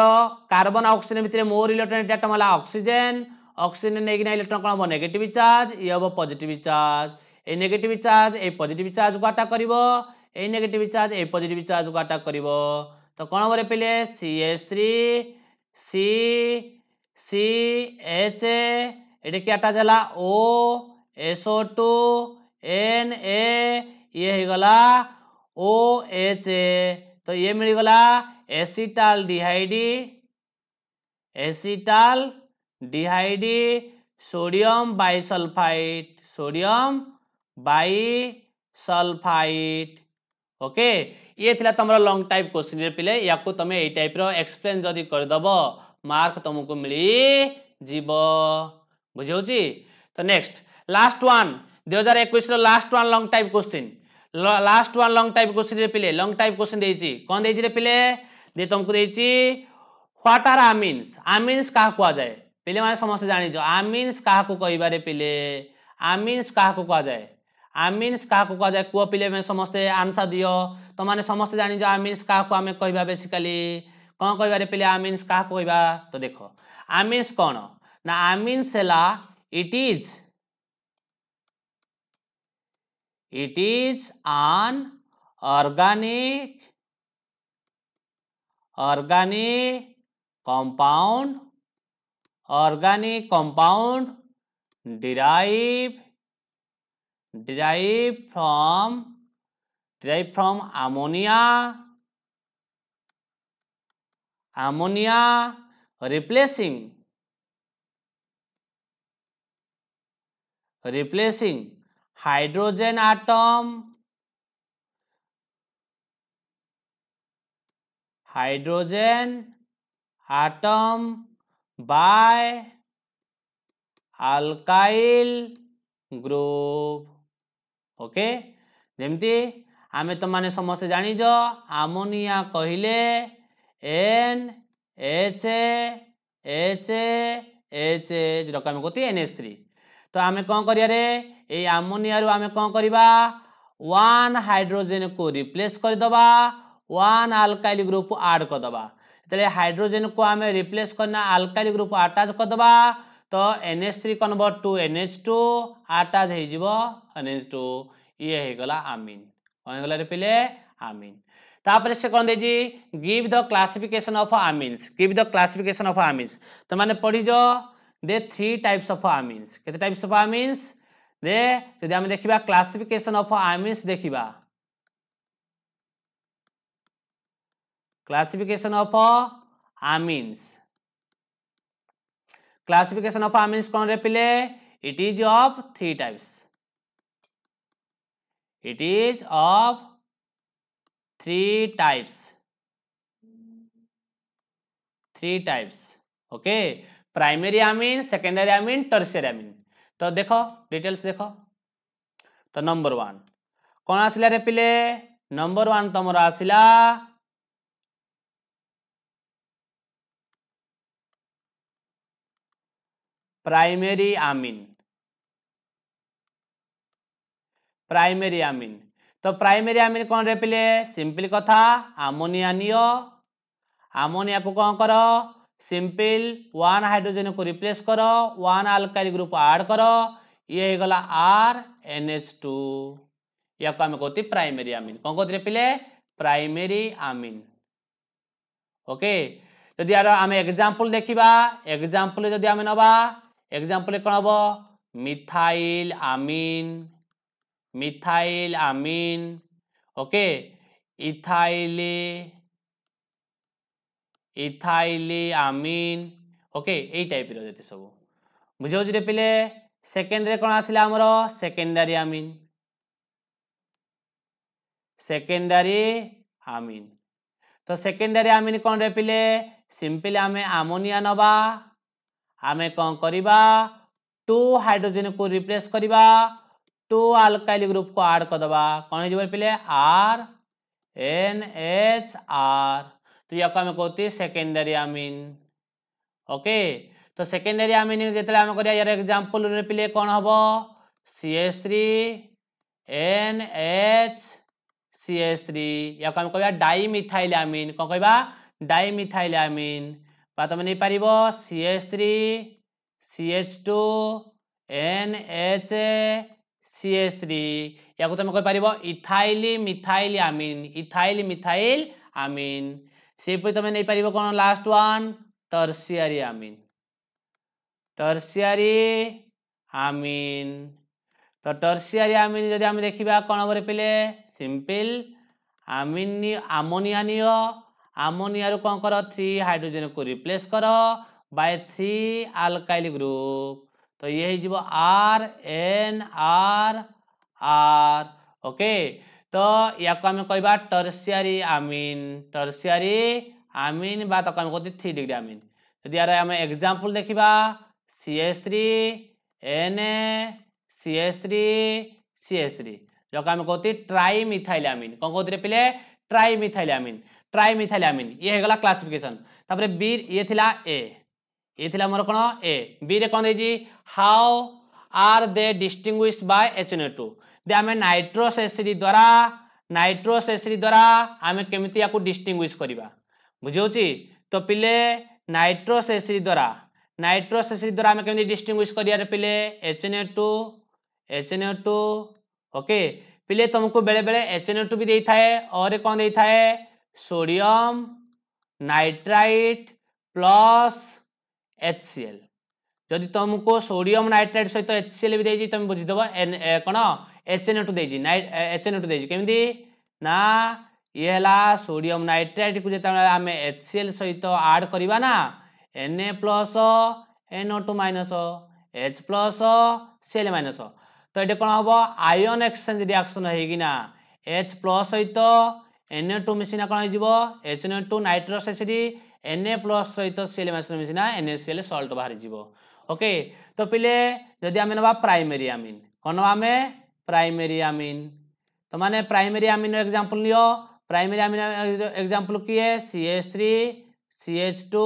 କାର୍ବନ ଅକ୍ସିଜେନ୍ ଭିତରେ ମୋର ଇଲେକ୍ଟ୍ରୋନିକ ଡାଟମ ହେଲା ଅକ୍ସିଜେନ୍ ଅକ୍ସିଜେନ୍ ନେଇକିନା ଇଲେକ୍ଟ୍ରୋନ କ'ଣ ହେବ ନେଗେଟିଭ ଚାର୍ଜ ଇଏ ହେବ ପଜିଟିଭ ଚାର୍ଜ ଏଇ ନେଗେଟିଭ ଚାର୍ଜ ଏଇ ପଜିଟିଭ ଚାର୍ଜକୁ ଆଟାକ୍ କରିବ ଏଇ ନେଗେଟିଭ ଚାର୍ଜ ଏଇ ପଜିଟିଭ ଚାର୍ଜକୁ ଆଟାକ୍ କରିବ ତ କ'ଣ ହେବରେ ପିଲେ C S three C C H A ଏଠି କି ଆଟାଚ୍ ହେଲା O S O two N A ଇଏ ହେଇଗଲା ଓ ଏଚ୍ ଏ ତ ଇଏ ମିଳିଗଲା acetaldehyde acetaldehyde sodium bisulphite sodium bisulphite okay ইয়ে ଥିଲା ତମର ଲଙ୍ଗ ଟାଇପ୍ କ୍ୱେଶ୍ଚିନ୍ରେ ପିଲେ ୟାକୁ ତମେ ଏଇ ଟାଇପ୍ର ଏକ୍ସପ୍ଲେନ୍ ଯଦି କରିଦେବ ମାର୍କ ତମକୁ ମିଳିଯିବ ବୁଝିହେଉଛି ତ ନେକ୍ସଟ ଲାଷ୍ଟ ୱାନ୍ ଦୁଇ ହଜାର ଏକୋଇଶର last one long type question last one long type କ୍ୱେଶ୍ଚିନ୍ରେ ପିଲେ ଲଙ୍ଗ ଟାଇପ୍ କ୍ୱେଶ୍ଚିନ୍ ଦେଇଛି କ'ଣ ଦେଇଛି ରେ ପିଲେ দিয়ে তোমাকে ଦେଇଛି ହ୍ୱାଟ୍ ଆର୍ ଆମିନ୍ସ ଆମିନ୍ସ କାହା କୁହାଯାଏ ପିଲେମାନେ ସମସ୍ତେ ଜାଣିଛ ଆମିନ୍ସ କାହାକୁ କହିବାରେ ପିଲେ ଆମିନ୍ସ କାହାକୁ କୁହାଯାଏ ଆମିନ୍ସ କାହାକୁ କୁହାଯାଏ କୁହ ପିଲେମାନେ ସମସ୍ତେ ଆନ୍ସର ଦିଅ ତମମାନେ ସମସ୍ତେ ଜାଣିଛ ଆମିନ୍ସ କାହାକୁ ଆମେ କହିବା ବେସିକାଲି କ'ଣ କହିବାରେ ପିଲେ ଆମିନ୍ସ କାହାକୁ କହିବା ତ ଦେଖ ଆମିନ୍ସ କ'ଣ ନା ଆମିନ୍ସ ହେଲା it is it is an organic organic compound organic compound derived derived from derived from ammonia ammonia replacing replacing hydrogen atom hydrogen atom by alkyl group okay যেমতি আমি তোমাকে সমস্তে জানিছ আমোনিয়া কহিলে N H H H H রকম কোতি N S three তো আমি কম করিয়া রে এই আমোনিয়ারু আমি কম করিবা ওয়ান হাইড্রোজেন কু রিপ্লেস করিদবা ওয়ান আলকাইল গ্রুপ আড করদবা যেতে হাইড্রোজেন কু আমি রিপ্লেস করা আলকাইল গ্রুপ আটাচ করদবা তো N H three convert to N H two attach হয়ে যাব এনএচ টু ইয়ে হয়ে গলা আমিন হয়ে গলা পিলে আমিন तापर से कौन देजी give the classification of amines give the classification of amines तो मैंने पढ़ी जो दे थ्री टाइप्स ऑफ आमिन्स केते टाइप्स ऑफ आमिन्स दे जदि हम देखिबा क्लासिफिकेशन ऑफ आमिन्स देखिबा classification of amines classification of amines kon re pile it is of three types it is of three types three types okay primary amine secondary amine tertiary amine तो देख details देख तो number one कौन आसला रे पिले number one तुम आसला प्राइमरी आमिन प्राइमरी आमिन तो प्राइमरी आमिन कौन रेपिले सिंपल कथा आमोनिया नियो आमोनिया को कौन करो सिंपल वन हाइड्रोजन को रिप्लेस करो वन आलकाइल ग्रुप आड करो ये होगा आर एन एच टू या को आम कहते प्राइमेरी आमिन कौन कहते पिले प्राइमेरी आमिन ओके जदि यार आम एग्जांपल देखा एग्जांपल जदि आम नवा ଏକ୍ଜାମ୍ପଲ୍ କ'ଣ ହେବ methyl amine methyl amine okay ethyl ethyl amine okay ଏଇ ଟାଇପ୍ର ଯେତେ ସବୁ ବୁଝାଉଛି ରେ ପିଲେ ସେକେଣ୍ଡରେ କ'ଣ ଆସିଲା ଆମର ସେକେଣ୍ଡାରୀ ଆମିନ୍ ସେକେଣ୍ଡାରୀ ଆମିନ୍ ତ ସେକେଣ୍ଡାରୀ ଆମିନ୍ କ'ଣ ରେ ପିଲେ ସିମ୍ପଲି ଆମେ ଆମୋନିଆ ନେବା ଆମେ କ'ଣ କରିବା ଟୁ ହାଇଡ୍ରୋଜେନକୁ ରିପ୍ଲେସ୍ କରିବା ଟୁ ଆଲକାଇଲି ଗ୍ରୁପକୁ ଆଡ଼୍ କରିଦେବା କ'ଣ ହେଇଯିବ ପିଲେ ଆର୍ ଏନ୍ ଏଚ୍ ଆର୍ ତ ୟାକୁ ଆମେ କହୁଛି ସେକେଣ୍ଡାରୀ ଆମିନ୍ ଓକେ ତ ସେକେଣ୍ଡାରୀ ଆମିନ୍ ଯେତେବେଳେ ଆମେ କରିବା ୟାର ଏକ୍ଜାମ୍ପଲ୍ରେ ପିଲେ କ'ଣ ହେବ C S three N H C S three ୟାକୁ ଆମେ କହିବା ଡାଇମିଥାଇଲାମିନ୍ କ'ଣ କହିବା ଡାଇମିଥାଇଲାମିନ୍ বা তুমি নেইপারিব C H three C H two N H C H three ইয়াকু তুমি কইপারিব ethyl methyl amine ethyl methyl amine সেপরি তুমি নেইপারিব কোন লাস্ট ওয়ান টর্সিয়ারি আমিন টর্সিয়ারি আমিন তো টর্সিয়ারি আমিন যদি আমি দেখিবা কোন উপরে পিলে সিম্পল আমিন আমোনিয়ানীয় আমোনিয়ার কম কর থ্রি হাইড্রোজেন কু রিপ্লেস কর বাই থ্রি আলকাইল গ্রুপ তো ইয়ে হয়ে যাব আর এন আর আর ওকে তো ইয়াকে আমি কহবা টর্সিয়ারি আমিন টর্সিয়ারি আমিন বা তাকে আমি কহতি থ্রি ডিগ্রি আমিন যদি আর আমি এক্সাম্পল দেখিবা C S three N A C S three C S three যাকে আমি কহতি ট্রাইমিথাইলামিন কম কহতি পিলে ট্রাইমিথাইলামিন ट्राइमिथाइलामिन ये होगा क्लासिफिकेसन तापर बी ये थिला ए ये थिला मोर कोन ए बी रे कोन देजी how are they distinguish by HNO2 दे आमे नाइट्रोस एसिड द्वारा नाइट्रोस एसिड द्वारा आम केमिति याकू डिस्टिंग्विश करबा बुझौची तो पिले नाइट्रोस एसिड द्वारा नाइट्रोस एसिड द्वारा आमे केमिति डिस्टिंग्विश करियार तो पिले HNO2 HNO2 ओके पिले तुमको बेले बेले HNO2 भी देई थाए और कौन देई थाए sodium nitrite plus H C L जदि तुमको सोडियम नाइट्राइट सहित एच सी एल भी दे तुम बुझीदेव एन कौन एच एन टू दे एच एन टू देमती ना ये है सोडियम नाइट्राइट को जो आम एच सी एल सहित आड करवा ना N A plus N O two minus H plus C L minus तो ये कौन हम आयन एक्सचेंज रिएक्शन होना एच प्लस सहित ଏନ୍ଏ ଟୁ ମିଶିନା କ'ଣ ହେଇଯିବ H N two nitrous acid N A plus ସହିତ ସିଏଲ୍ ମାସରେ ମିଶିନା ଏନ୍ଏସିଏଲ୍ ସଲ୍ଟ ବାହାରିଯିବ ଓକେ ତ ପିଲେ ଯଦି ଆମେ ନେବା ପ୍ରାଇମେରୀ ଆମିନ୍ କ'ଣ ନେବା ଆମେ ପ୍ରାଇମେରୀ ଆମିନ୍ ତ ମାନେ ପ୍ରାଇମେରୀ ଆମିନ୍ର ଏକ୍ଜାମ୍ପଲ୍ ନିଅ ପ୍ରାଇମେରୀ ଆମିନ୍ ଏକ୍ଜାମ୍ପଲ୍ କିଏ C H three C H two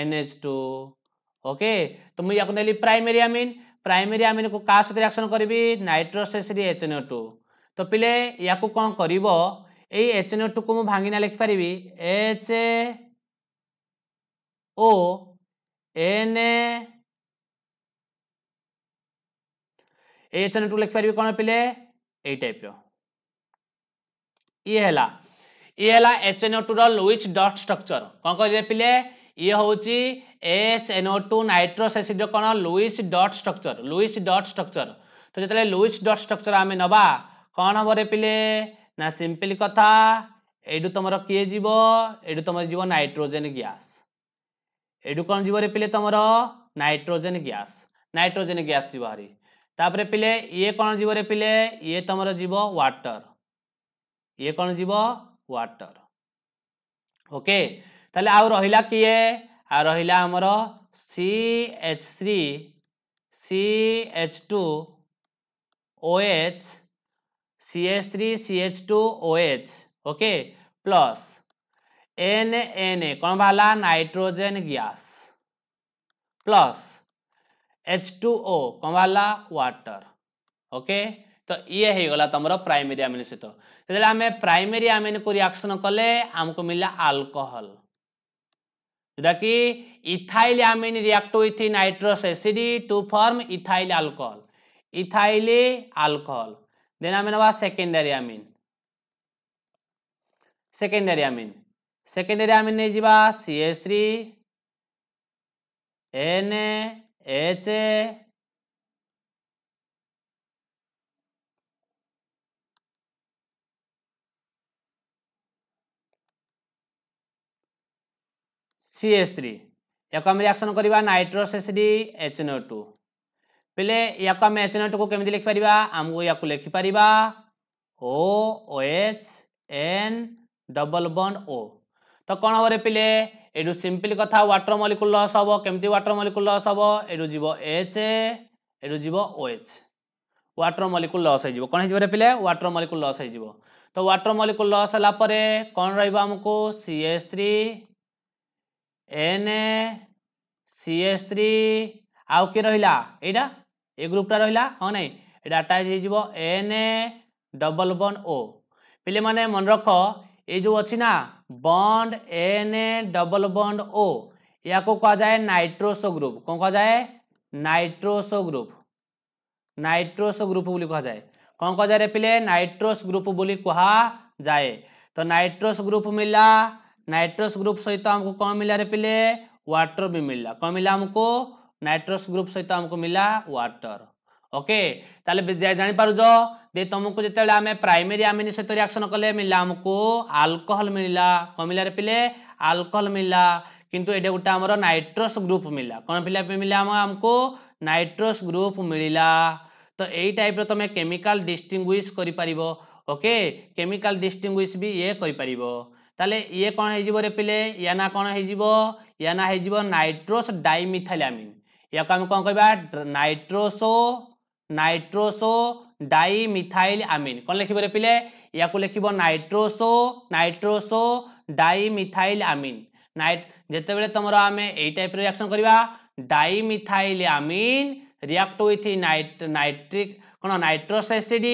N H two okay ତ ମୁଁ ୟାକୁ ନେଲି ପ୍ରାଇମେରୀ ଆମିନ୍ ପ୍ରାଇମେରୀ ଆମିନ୍କୁ କାହା ସହିତ ରିଆକ୍ସନ୍ କରିବି nitrous acid H N two ତ ପିଲେ ୟାକୁ କ'ଣ କରିବ এই ଏଚ୍ ଏନ୍ ଓଟୁକୁ ମୁଁ ଭାଙ୍ଗିନା ଲେଖିପାରିବି H O N H N O two ଲେଖିପାରିବି କ'ଣ ପିଲେ ଏଇ ଟାଇପ୍ର ଇଏ ହେଲା ଇଏ ହେଲା ଏଚ୍ ଏନ୍ ଓ ଟୁର ଲୁଇଚ୍ ଡଟ୍ ଷ୍ଟ୍ରକ୍ଚର କ'ଣ କହିଲେ ପିଲେ ଇଏ ହେଉଛି H N O two nitrous ଏସିଡ଼୍ର କ'ଣ Lewis dot structure Lewis dot structure ତ ଯେତେବେଳେ ଲୁଇସ୍ ଡଟ୍ ଷ୍ଟ୍ରକ୍ଚର ଆମେ ନେବା କ'ଣ ହେବ ରେ ପିଲେ না ସିମ୍ପଲି କଥା ଏଇଠୁ ତୁମର କିଏ ଯିବ ଏଇଠୁ ତୁମର ଯିବ ନାଇଟ୍ରୋଜେନ୍ ଗ୍ୟାସ୍ ଏଇଠୁ କ'ଣ ଯିବ ରେ ପିଲେ ତୁମର ନାଇଟ୍ରୋଜେନ୍ ଗ୍ୟାସ୍ ନାଇଟ୍ରୋଜେନ୍ ଗ୍ୟାସ୍ ଯିବ ହାରି ତାପରେ ପିଲେ ଇଏ କ'ଣ ଯିବ ରେ ପିଲେ ଇଏ ତୁମର ଯିବ ୱାଟର ଇଏ କ'ଣ ଯିବ ୱାଟର ଓକେ ତାହେଲେ ଆଉ ରହିଲା କିଏ ଆଉ ରହିଲା ଆମର C H three C H two O H CH3CH2OH okay plus N N A कौन बाहर nitrogen gas plus H two O कौन बाहर वाटर ओके तो ये हो गला तुम प्राइमेरी आमिन सहित जो आम प्राइमेरी आमिन को रिएक्शन कले आमको मिला आल्कोहल जोटा कि ethyl amine react with nitrous acid to form ethyl alcohol ethyl alcohol then আমি নেওয়া secondary amine secondary amine secondary amine নেই যা C S three N H C S three এখন আমি রিয়াকশন করা nitrous acid H N two ପିଲେ ୟାକୁ ଆମେ ଏଚ୍ ଏନ୍ଓଟୁକୁ କେମିତି ଲେଖିପାରିବା ଆମକୁ ୟାକୁ ଲେଖିପାରିବା ଓ O H N double bond O ତ କ'ଣ ହବରେ ପିଲେ ଏଠୁ ସିମ୍ପଲ୍ କଥା ୱାଟର ମଲିକୁଲ ଲସ୍ ହେବ କେମିତି ୱାଟର ମଲିକୁଲ ଲସ୍ ହେବ ଏଠୁ ଯିବ ଏଚ୍ ଏଠୁ ଯିବ O H water molecule loss ହେଇଯିବ କ'ଣ ହେଇଯିବ ରେ ପିଲେ ୱାଟର ମଲିକୁଲ ଲସ୍ ହେଇଯିବ ତ ୱାଟର ମଲିକୁଲ ଲସ୍ ହେଲା ପରେ କ'ଣ ରହିବ ଆମକୁ C S three N A C S three ଆଉ କିଏ ରହିଲା ଏଇଟା ଏ ଗ୍ରୁପ୍ଟା ରହିଲା ହଁ ନାହିଁ ଏଇଟା ଆଟାଚ୍ ହେଇଯିବ ଏନ୍ ଡବଲ୍ ବଣ୍ଡ ଓ ପିଲାମାନେ ମନେ ରଖ ଏ ଯେଉଁ ଅଛି ନା bond N double bond O ଏହାକୁ କୁହାଯାଏ ନାଇଟ୍ରୋସୋ ଗ୍ରୁପ୍ କ'ଣ କୁହାଯାଏ ନାଇଟ୍ରୋସୋ ଗ୍ରୁପ୍ ନାଇଟ୍ରୋସୋ ଗ୍ରୁପ୍ ବୋଲି କୁହାଯାଏ କ'ଣ କୁହାଯାଏ ରେ ପିଲେ ନାଇଟ୍ରୋସ୍ ଗ୍ରୁପ୍ ବୋଲି କୁହାଯାଏ ତ ନାଇଟ୍ରୋସ୍ ଗ୍ରୁପ୍ ମିଳିଲା नाइट्रोस ग्रुप सहित तो हमको कौन मिला रे पिले वाटर भी मिला कौन मिला हमको नाइट्रस ग्रुप सहित आमको मिला वाटर ओके जापारुच दे तुमको जिते आम प्राइमेरी आमिन सहित रियाक्शन कले मिला आमको आल्कोहल मिला कौन मिला पीले आल्कोहल मिला किंतु ये गोटे आमर नाइट्रस ग्रुप मिला कौन पिला मिला आम आमको नाइट्रस ग्रुप मिला तो यही टाइप तुम केमिकाल डिस्टिंगुश कर ओके केमिकाल डिस्टिंगुश भी ये कर তাহলে ইয়ে কোণ হয়ে পিলে ইয়া না কোণ হয়ে ইয়া না হয়ে নাইট্রোস ডাইমিথাইলামিন या आम कौन कह nitroso nitroso dimethyl amine कौन लिख पे या लिख nitroso nitroso dimethyl amine नाइट जिते तुम आम यही टाइप रियाक्शन करवा dimethyl amine react with नाइट नाइट्रिक कौन nitrous acid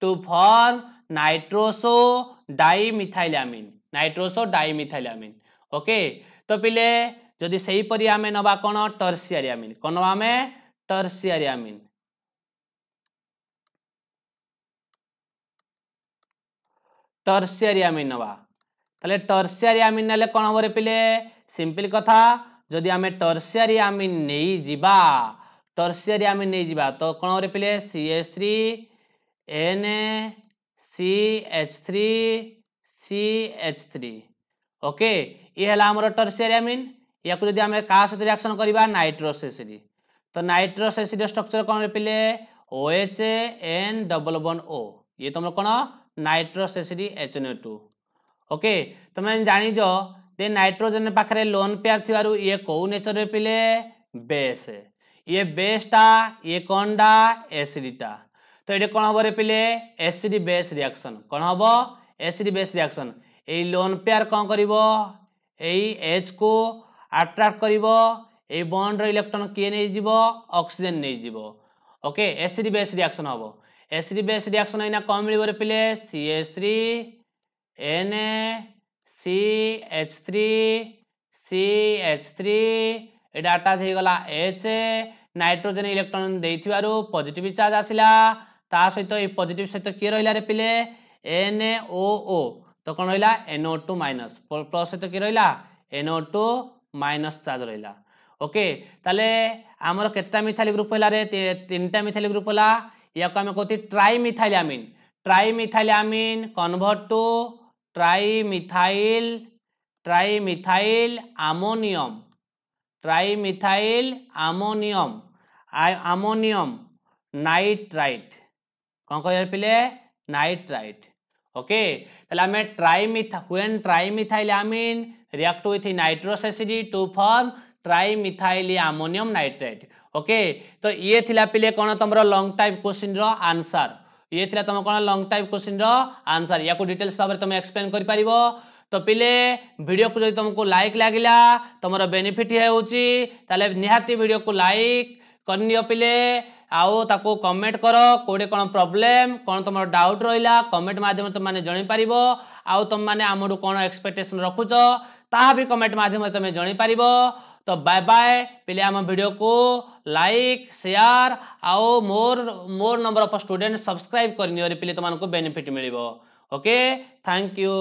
to form nitroso dimethyl amine nitroso dimethyl amine okay तो पिले ଯଦି ସେହିପରି ଆମେ ନେବା କ'ଣ ଟର୍ସିଆରି ଆମିନ୍ କ'ଣ ନେବା ଆମେ ଟର୍ସିଆରି ଆମିନ୍ ଟର୍ସିଆରି ଆମିନ୍ ନେବା তাহলে টর্সিয়ারি আমিন নেলে কোণ হবরে পিলে সিম্পল কথা যদি আমি টর্সিয়ারি আমিন নেই যা টর্সিয়ারি আমিন নেই যা তো কোণ হবরে পিলে C S three N C H three C H three okay ইয়ে হল আমার টর্সিয়ারি আমিন ইয়াকু যদি আমি কাହା ସହିତ ରିଆକ୍ସନ୍ କରିବା ନାଇଟ୍ରସ୍ ଏସିଡ୍ ତ ନାଇଟ୍ରସ୍ ଏସିଡ୍ର ଷ୍ଟ୍ରକ୍ଚର୍ କ'ଣ ପିଲେ O H N double one O ଇଏ ତୁମର କ'ଣ nitrous acid H N two okay ତୁମେ ଜାଣିଛ ଯେ ନାଇଟ୍ରୋଜେନ୍ ପାଖରେ ଲୋନ୍ ପେୟାର୍ ଥିବାରୁ ଇଏ କେଉଁ ନେଚର୍ରେ ପିଲେ ବେସ୍ ଇଏ ବେସ୍ଟା ଇଏ କ'ଣଟା ଏସିଡ୍ଟା ତ ଏଠି କ'ଣ ହେବରେ ପିଲେ ଏସିଡ୍ ବେସ୍ ରିଆକ୍ସନ୍ କ'ଣ ହେବ ଏସିଡ୍ ବେସ୍ ରିଆକ୍ସନ୍ ଏଇ ଲୋନ୍ ପେୟାର୍ କ'ଣ କରିବ ଏଇ ଏଚ୍ କୁ আট্রাক্ট করব এই বন্ডর ইলেকট্রন কিয়ে নিয়ে অক্সিজেন নিয়ে ওকে এসিডি বেস রিয়াকশন হব এসিডি বেস রিয়াকশন এনা কম মিলব রে পিলে C S three N A C H three C H three এটা আটাচ হয়ে গলা এচ নাইট্রোজেন ইলেকট্রন দেইথিবার পজিটিভ চার্জ আসিলা তা সহিত এই পজিটিভ সহিত কি রহিলা রে পিলে এন ও ও তো কোণ রহিলা এনও টু মাইনস প্লস সহিত কি রহিলা এনও টু মাইনস চার্জ রহলা ওকে তাহলে আমার কতটা মিথাইল গ্রুপ হল রে তিনটা মিথাইল গ্রুপ হল ইয়াকে আমি কৌতি trimethylamine trimethylamine convert to trimethyl trimethyl ammonium trimethyl ammonium ammonium nitrite কম কে পিলে নাইট্রাইট ओके आम আমি ট্রাইমিথা when trimethylamine react with nitrous acid to form trimethyl ammonium nitrate okay तो ये थिला पिले कोन तुमरो लॉन्ग टाइप क्वेश्चन रनसर आंसर ये तुम कौन लंग टाइप क्वेश्चन रनसर आंसर या को डिटेल्स भाबरे तुम एक्सप्लेन कर तो पिले वीडियो को जदि तुमको लाइक लगे तुम बेनिफिट होती भिड को लाइक करनी पिले आउ ताको कमेंट करो कोड़े कौन प्रॉब्लम कौन तुम डाउट रहा कमेंट मध्यम तुम मैंने जनीपर आउ तुम मैंने आमठू कौन एक्सपेक्टेसन रखुच ता भी कमेंट मध्यम तुम जनीपर तो बाय बाय पे आम भिड को लाइक सेयार आउ more more number of student subscribe करनी पे तुमको बेनिफिट मिले ओके थैंक यू